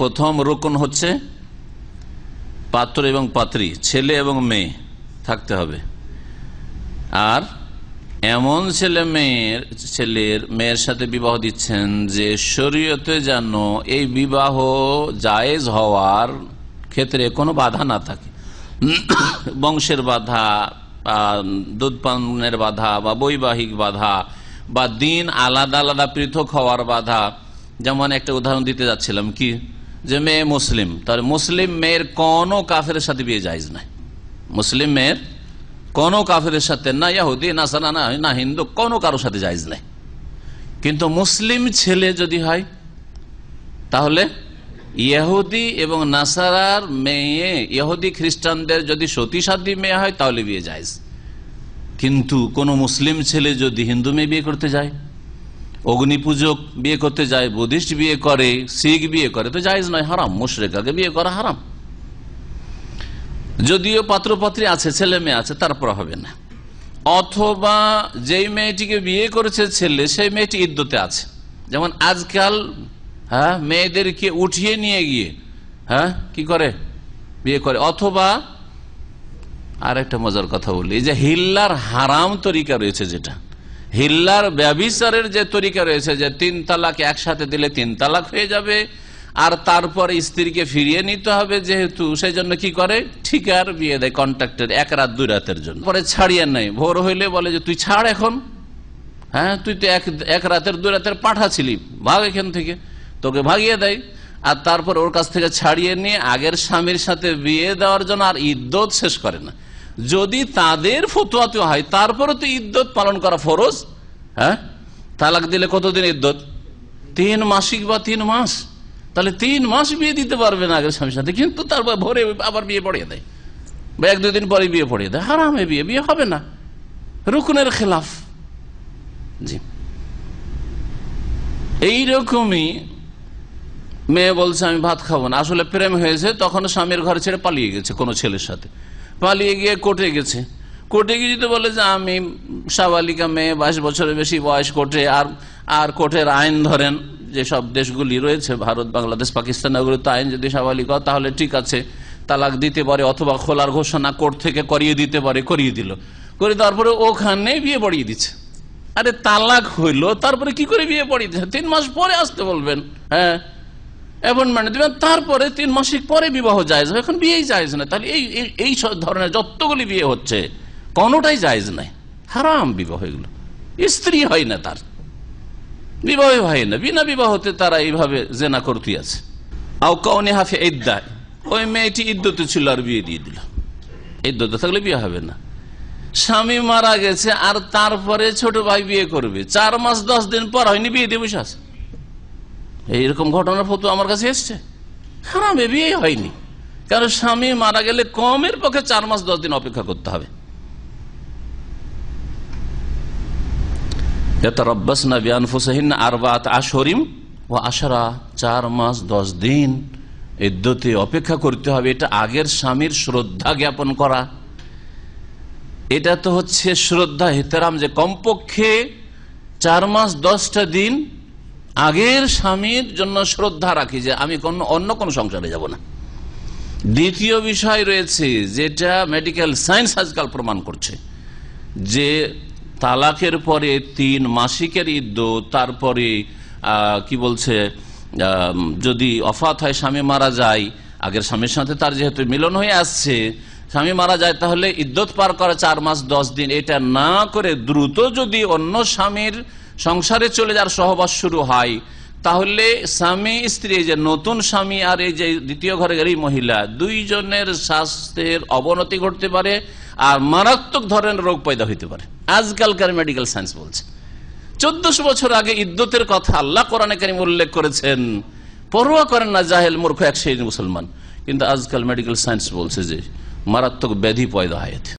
প্রথম রোকন হচ্ছে পাত্র এবং পাত্রী ছেলে এবং মেয়ে থাকতে হবে আর এমন ছেলে মেয়ের ছেলের মেয়ের সাথে বিবাহ দিচ্ছেন যে শরীয়তে যেন এই বিবাহ জায়েজ হওয়ার ক্ষেত্রে কোনো বাধা না থাকে বংশের বাধা দুধপানের বাধা বা বৈবাহিক বাধা বা দিন আলাদা আলাদা পৃথক হওয়ার বাধা যেমন একটা উদাহরণ দিতে যাচ্ছিলাম কি যে মেয়ে মুসলিম তার মুসলিম মেয়ের কোন কাফের সাথে বিয়ে যাইজ নাই মুসলিম মেয়ের কোন কাফের সাথে না ইয়াহুদি না সানা না না হিন্দু কোনো কারোর সাথে যাইজ নাই কিন্তু মুসলিম ছেলে যদি হয় তাহলে ইহুদি এবং নাসারার মেয়ে ইহুদি খ্রিস্টানদের যদি সতীসাধী মেয়ে হয় তাহলে বিয়ে যায় কিন্তু কোনো মুসলিম ছেলে যদি হিন্দু মেয়ে বিয়ে করতে যায় অগ্নি পূজক বিয়ে করতে যায় বুদ্ধিস্ট বিয়ে করে শিখ বিয়ে করে তো জায়জ নয় হারাম মুশরেকাকে বিয়ে করা হারাম যদিও পাত্রপাত্রী আছে ছেলে মেয়ে আছে তারপর হবে না অথবা যেই মেয়েটিকে বিয়ে করেছে ছেলে সেই মেয়েটি ইদ্যতে আছে যেমন আজকাল হ্যাঁ মেয়েদেরকে উঠিয়ে নিয়ে গিয়ে হ্যাঁ কি করে বিয়ে করে অথবা আর একটা মজার কথা বলি যে হিল্লার হারাম তরিকা রয়েছে যেটা হিল্লার ব্যবিচারের যে তরিকা রয়েছে যে তিন তালাক একসাথে দিলে তিন তালাক হয়ে যাবে আর তারপর স্ত্রীকে ফিরিয়ে নিতে হবে যেহেতু সেই জন্য কি করে ঠিক আর বিয়ে দেয় কন্ট্রাক্টের এক রাত দুই রাতের জন্য পরে ছাড়িয়ে নেয় ভোর হইলে বলে যে তুই ছাড় এখন হ্যাঁ তুই তো এক এক রাতের দুই রাতের পাঠা ছিলি ভাগ এখান থেকে তোকে ভাগিয়ে দেয় আর তারপর ওর কাছ থেকে ছাড়িয়ে নিয়ে আগের স্বামীর সাথে বিয়ে দেওয়ার জন্য আর ইদ্যত শেষ করে না যদি তাদের ফতুয়াতে হয় তারপরে তো ইদ্যত পালন করা ফরজ হ্যাঁ তালাক দিলে কতদিন ইদ্যত তিন মাসিক বা তিন মাস তাহলে তিন মাস বিয়ে দিতে পারবে না আগের স্বামীর সাথে কিন্তু তারপর ভোরে আবার বিয়ে পড়িয়ে দেয় বা এক দুদিন পরে বিয়ে পড়িয়ে দেয় হারামে বিয়ে বিয়ে হবে না রুকুনের খেলাফ জি এইরকমই মেয়ে বলছে আমি ভাত খাবো না আসলে প্রেম হয়েছে তখন স্বামীর ঘরে ছেড়ে পালিয়ে গেছে কোনো ছেলের সাথে পালিয়ে গিয়ে কোর্টে গেছে কোর্টে গিয়ে যদি বলে যে আমি সাবালিকা মেয়ে বাইশ বছরের বেশি বয়স কোর্টে আর আর কোর্টের আইন ধরেন যেসব দেশগুলি রয়েছে ভারত বাংলাদেশ পাকিস্তান তো আইন যদি সাবালিকা তাহলে ঠিক আছে তালাক দিতে পারে অথবা খোলার ঘোষণা কোর্ট থেকে করিয়ে দিতে পারে করিয়ে দিল করে তারপরে ওখানে বিয়ে পড়িয়ে দিচ্ছে আরে তালাক হইলো তারপরে কি করে বিয়ে পড়িয়ে দিচ্ছে তিন মাস পরে আসতে বলবেন হ্যাঁ অ্যাপয়েন্টমেন্ট মানে দিবেন তারপরে তিন মাসিক পরে বিবাহ জায়জ এখন বিয়েই যায়জ না তাহলে এই এই ধরনের যতগুলি বিয়ে হচ্ছে কোনোটাই জায়জ নাই হারাম বিবাহ এগুলো স্ত্রী হয় না তার বিবাহ হয় না বিনা বিবাহতে তারা এইভাবে জেনা করতে আছে আউকাউনি হাফে ইদ্দা ওই মেয়েটি ইদ্যতে ছিল আর বিয়ে দিয়ে দিল ইদ্যতে থাকলে বিয়ে হবে না স্বামী মারা গেছে আর তারপরে ছোট ভাই বিয়ে করবে চার মাস দশ দিন পর হয়নি বিয়ে দিয়ে বসে আছে এইরকম ঘটনার ফতু আমার কাছে এসছে হারামে বিয়ে হয়নি কারণ স্বামী মারা গেলে কমের পক্ষে চার মাস দশ দিন অপেক্ষা করতে হবে আর ও আশারা চার মাস দশ দিন ইদ্যতে অপেক্ষা করতে হবে এটা আগের স্বামীর শ্রদ্ধা জ্ঞাপন করা এটা তো হচ্ছে শ্রদ্ধা হেতারাম যে কমপক্ষে চার মাস দশটা দিন আগের স্বামীর জন্য শ্রদ্ধা রাখি যে আমি কোন অন্য কোন সংসারে যাব না দ্বিতীয় বিষয় রয়েছে যেটা মেডিকেল সায়েন্স আজকাল প্রমাণ করছে যে তালাকের পরে তিন মাসিকের ইদ্য তারপরে কি বলছে যদি অফাত হয় স্বামী মারা যায় আগের স্বামীর সাথে তার যেহেতু মিলন হয়ে আসছে স্বামী মারা যায় তাহলে ইদ্যত পার করা চার মাস দশ দিন এটা না করে দ্রুত যদি অন্য স্বামীর সংসারে চলে যার সহবাস শুরু হয় তাহলে স্বামী স্ত্রী যে নতুন স্বামী আর এই যে দ্বিতীয় ঘরের এই মহিলা দুইজনের স্বাস্থ্যের অবনতি ঘটতে পারে আর মারাত্মক ধরনের রোগ পয়দা হইতে পারে আজকালকার মেডিকেল সায়েন্স বলছে চোদ্দশো বছর আগে ইদ্যতের কথা আল্লাহ কোরআনে কারিম উল্লেখ করেছেন পরোয়া করেন না জাহেল মূর্খ এক সেই মুসলমান কিন্তু আজকাল মেডিকেল সায়েন্স বলছে যে মারাত্মক ব্যাধি পয়দা হয়